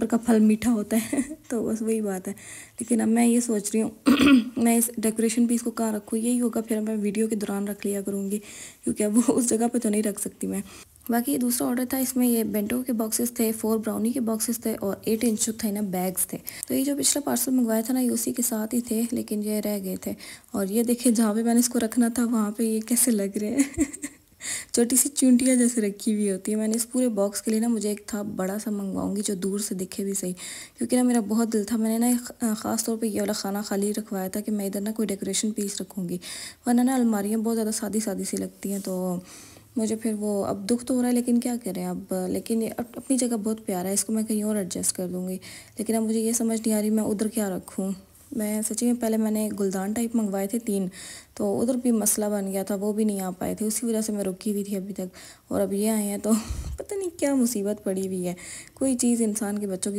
पर का फल मीठा होता है तो बस वही बात है लेकिन अब मैं ये सोच रही हूँ मैं इस डेकोरेशन पीस को कहाँ रखूँ यही होगा फिर मैं वीडियो के दौरान रख लिया करूँगी क्योंकि अब वो उस जगह पे तो नहीं रख सकती मैं बाकी ये दूसरा ऑर्डर था इसमें ये बेंटो के बॉक्सेस थे फोर ब्राउनी के बॉक्सेस थे और एट इंच थे ना बैग्स थे तो ये जो पिछला पार्सल मंगवाया था ना ये उसी के साथ ही थे लेकिन ये रह गए थे और ये देखिए जहाँ पर मैंने इसको रखना था वहाँ पर ये कैसे लग रहे हैं छोटी सी चूंटियाँ जैसे रखी हुई होती है मैंने इस पूरे बॉक्स के लिए ना मुझे एक था बड़ा सा मंगवाऊंगी जो दूर से दिखे भी सही क्योंकि ना मेरा बहुत दिल था मैंने ना ख़ास तौर पे ये वाला खाना खाली रखवाया था कि मैं इधर ना कोई डेकोरेशन पीस रखूँगी वरना ना अलमारियाँ बहुत ज़्यादा सादी सादी सी लगती हैं तो मुझे फिर वो अब दुख तो हो रहा है लेकिन क्या करें अब लेकिन अपनी जगह बहुत प्यारा है इसको मैं कहीं और एडजस्ट कर दूँगी लेकिन अब मुझे ये समझ नहीं आ रही मैं उधर क्या रखूँ मैं सची में पहले मैंने गुलदान टाइप मंगवाए थे तीन तो उधर भी मसला बन गया था वो भी नहीं आ पाए थे उसी वजह से मैं रुकी हुई थी अभी तक और अब ये आए हैं तो पता नहीं क्या मुसीबत पड़ी हुई है कोई चीज़ इंसान के बच्चों